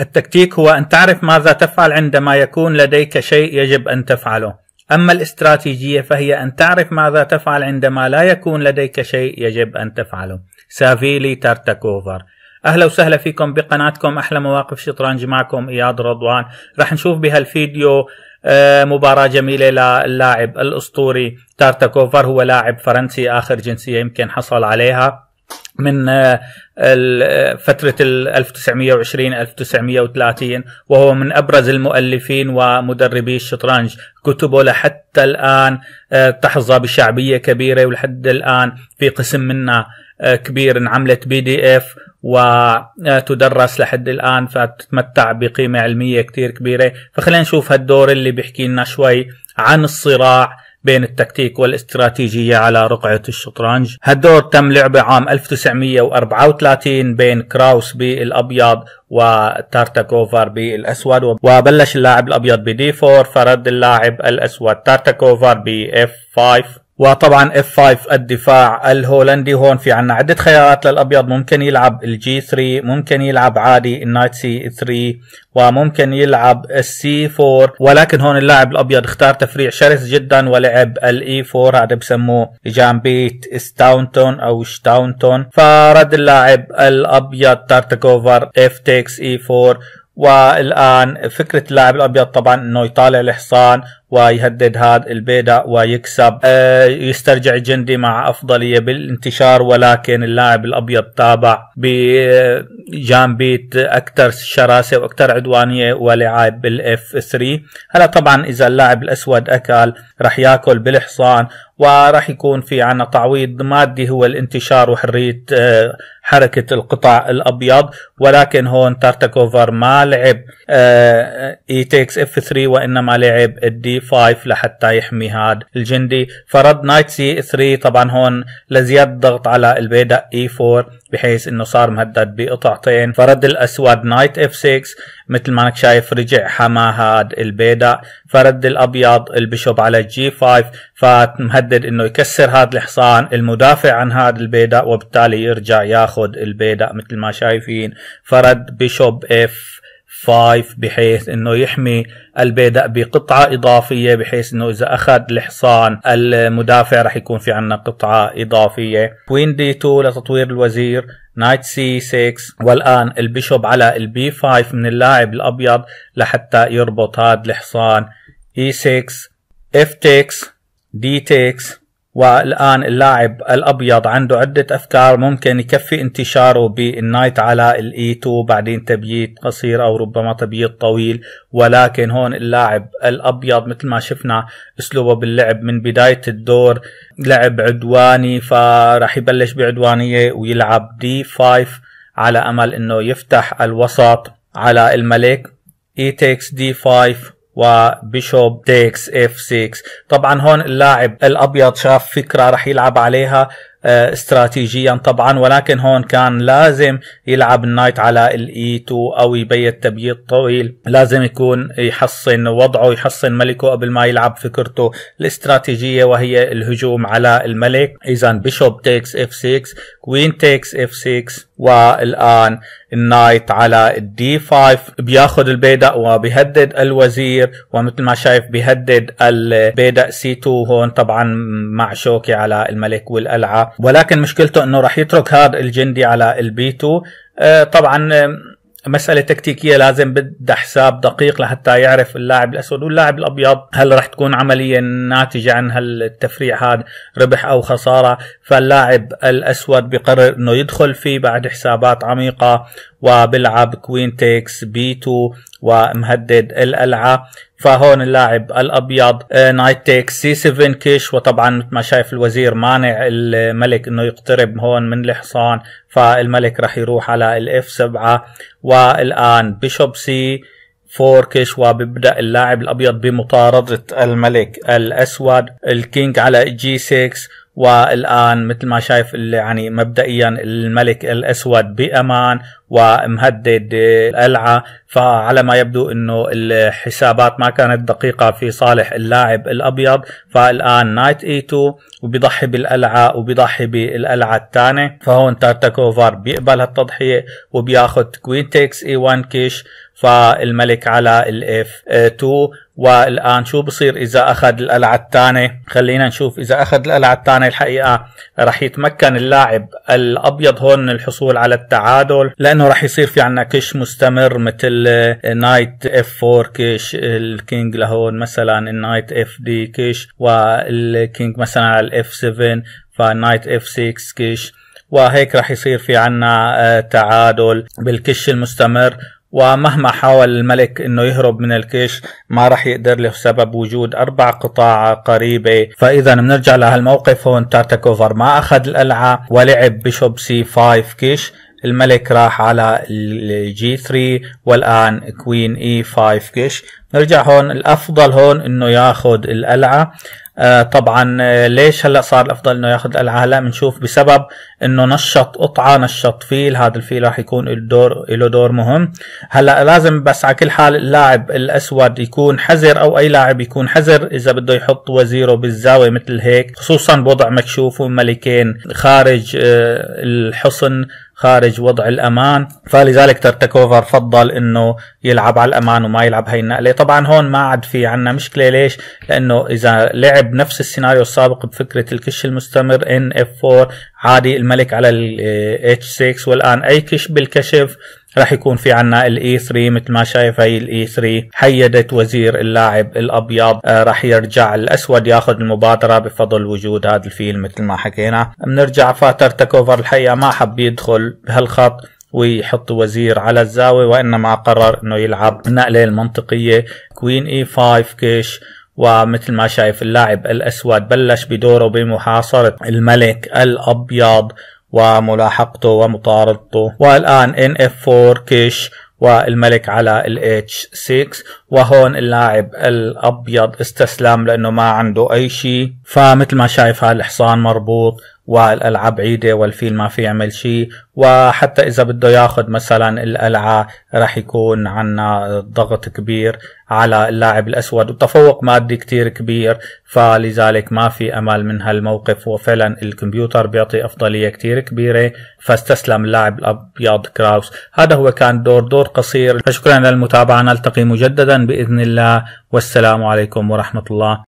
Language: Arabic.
التكتيك هو أن تعرف ماذا تفعل عندما يكون لديك شيء يجب أن تفعله أما الاستراتيجية فهي أن تعرف ماذا تفعل عندما لا يكون لديك شيء يجب أن تفعله سافيلي تارتاكوفر اهلا وسهلا فيكم بقناتكم احلى مواقف شطرنج معكم اياد رضوان راح نشوف بهالفيديو آه، مباراة جميلة للاعب الاسطوري تارتاكوفر هو لاعب فرنسي اخر جنسية يمكن حصل عليها من آه، فترة 1920 1930 وهو من أبرز المؤلفين ومدربي الشطرنج كتبه لحتى الآن آه، تحظى بشعبية كبيرة ولحد الآن في قسم منها آه، كبير انعملت بي دي اف وتدرس لحد الآن فتتمتع بقيمة علمية كتير كبيرة فخلينا نشوف هالدور اللي بيحكي لنا شوي عن الصراع بين التكتيك والاستراتيجية على رقعة الشطرنج هالدور تم لعبه عام 1934 بين كراوس بالأبيض وتارتاكوفر بالأسود وبلش اللاعب الأبيض بدي 4 فرد اللاعب الأسود تارتاكوفر ب F5 وطبعا F5 الدفاع الهولندي هون في عنا عدة خيارات للأبيض ممكن يلعب الجي 3 ممكن يلعب عادي النايت سي 3 وممكن يلعب السي 4 ولكن هون اللاعب الأبيض اختار تفريع شرس جدا ولعب الاي 4 e هذا بسموه جامبيت ستاونتون أو شتاونتون فرد اللاعب الأبيض تارتكوفر F تكس E4 والآن فكرة اللاعب الأبيض طبعا أنه يطالع الحصان ويهدد هذا البيدا ويكسب آه، يسترجع الجندي مع أفضلية بالانتشار ولكن اللاعب الأبيض تابع بجانبيت أكثر شراسة وأكثر عدوانية ولعب بالإف 3 هلا طبعا إذا اللاعب الأسود أكل رح ياكل بالحصان وراح يكون في عنا تعويض مادي هو الانتشار وحرية آه، حركة القطع الأبيض ولكن هون تارتاكوفر ما لعب اي تيكس اف 3 وإنما لعب الدي 5 لحتى يحمي هذا الجندي فرد نايت سي 3 طبعا هون لزيادة ضغط على البيدق اي e 4 بحيث انه صار مهدد بقطعتين فرد الاسود نايت اف 6 مثل ما انك شايف رجع حما هاد البيدا فرد الابيض البشوب على الجي 5 فمهدد انه يكسر هاد الحصان المدافع عن هاد البيدا وبالتالي يرجع ياخذ تاخذ البيدق مثل ما شايفين فرد بشوب اف 5 بحيث انه يحمي البيدق بقطعة اضافية بحيث انه اذا اخذ الحصان المدافع رح يكون في عنا قطعة اضافية كوين دي 2 لتطوير الوزير نايت سي 6 والان البيشوب على البي 5 من اللاعب الابيض لحتى يربط هذا الحصان اي 6 اف تيكس دي تيكس والآن اللاعب الأبيض عنده عدة أفكار ممكن يكفي انتشاره بالنايت على الإي 2 e بعدين تبييت قصير أو ربما تبييت طويل ولكن هون اللاعب الأبيض مثل ما شفنا أسلوبه باللعب من بداية الدور لعب عدواني فراح يبلش بعدوانية ويلعب دي 5 على أمل أنه يفتح الوسط على الملك اي تيكس دي 5 وبيشوب تيكس اف 6 طبعا هون اللاعب الابيض شاف فكره رح يلعب عليها آه، استراتيجيا طبعا ولكن هون كان لازم يلعب النايت على الاي 2 e او يبيت تبييض طويل لازم يكون يحصن وضعه يحصن ملكه قبل ما يلعب فكرته الاستراتيجيه وهي الهجوم على الملك اذا بيشوب تيكس اف 6 كوين تيكس اف 6 والان النايت على الدي 5 بياخذ البيدق وبيهدد الوزير ومثل ما شايف بيهدد البيدق سي 2 هون طبعا مع شوكي على الملك والقلعه ولكن مشكلته انه راح يترك هذا الجندي على البيتو آه، طبعا آه، مسألة تكتيكية لازم بدها حساب دقيق لحتى يعرف اللاعب الأسود واللاعب الأبيض هل راح تكون عملية ناتجة عن هالتفريع هذا ربح أو خسارة فاللاعب الأسود بقرر أنه يدخل فيه بعد حسابات عميقة وبلعب كوين تيكس بي 2 ومهدد القلعة فهون اللاعب الابيض نايت تيك سي 7 كيش وطبعا مثل ما شايف الوزير مانع الملك انه يقترب هون من الحصان فالملك راح يروح على الاف 7 والان بيشوب سي 4 كيش وبيبدا اللاعب الابيض بمطارده الملك الاسود الكينج على جي 6 والان مثل ما شايف يعني مبدئيا الملك الاسود بامان ومهدد القلعه فعلى ما يبدو انه الحسابات ما كانت دقيقه في صالح اللاعب الابيض فالان نايت اي 2 وبيضحي بالقلعه وبيضحي بالقلعه الثانيه فهون تارتاكوفر بيقبل هالتضحيه وبياخذ كوين تيكس اي 1 كيش فالملك على الاف 2 والان شو بصير اذا اخذ القلعه الثانيه خلينا نشوف اذا اخذ القلعه الثانيه الحقيقه رح يتمكن اللاعب الابيض هون من الحصول على التعادل لانه رح يصير في عنا كش مستمر مثل نايت اف 4 كش الكينج لهون مثلا النايت اف دي كش والكينج مثلا على الاف 7 فنايت اف 6 كش وهيك رح يصير في عنا آه، تعادل بالكش المستمر ومهما حاول الملك انه يهرب من الكيش ما راح يقدر له بسبب وجود اربع قطاع قريبه فاذا بنرجع لهالموقف هون تارتاكوفر ما اخذ القلعه ولعب بشوب سي 5 كيش الملك راح على الجي 3 والان كوين اي 5 كيش نرجع هون الافضل هون انه ياخذ القلعه آه طبعا آه، ليش هلا صار الافضل انه ياخذ القلعه هلا بنشوف بسبب انه نشط قطعه نشط فيل هذا الفيل راح يكون الدور له دور مهم هلا لازم بس على كل حال اللاعب الاسود يكون حذر او اي لاعب يكون حذر اذا بده يحط وزيره بالزاويه مثل هيك خصوصا بوضع مكشوف وملكين خارج آه، الحصن خارج وضع الامان فلذلك ترتكوفر فضل انه يلعب على الامان وما يلعب هاي النقله طبعا هون ما عاد في عنا مشكله ليش لانه اذا لعب نفس السيناريو السابق بفكره الكش المستمر ان اف 4 عادي الملك على ال H6 والآن أي كش بالكشف راح يكون في عنا الاي 3 e مثل ما شايف هي الاي 3 e حيدت وزير اللاعب الابيض آه، راح يرجع الاسود ياخذ المبادره بفضل وجود هذا الفيل مثل ما حكينا بنرجع فاتر تكوفر الحقيقه ما حب يدخل بهالخط ويحط وزير على الزاويه وانما قرر انه يلعب النقله المنطقيه كوين اي 5 كش ومثل ما شايف اللاعب الأسود بلش بدوره بمحاصرة الملك الأبيض وملاحقته ومطاردته والآن ان 4 كش والملك على ال H6 وهون اللاعب الأبيض استسلم لأنه ما عنده أي شيء فمثل ما شايف هالحصان مربوط والالعاب عيده والفيل ما في يعمل شيء وحتى إذا بده ياخد مثلا القلعة رح يكون عنا ضغط كبير على اللاعب الأسود وتفوق مادي كتير كبير فلذلك ما في أمل من هالموقف وفعلا الكمبيوتر بيعطي أفضلية كتير كبيرة فاستسلم اللاعب الأبيض كراوس هذا هو كان دور دور قصير فشكرا للمتابعة نلتقي مجددا بإذن الله والسلام عليكم ورحمة الله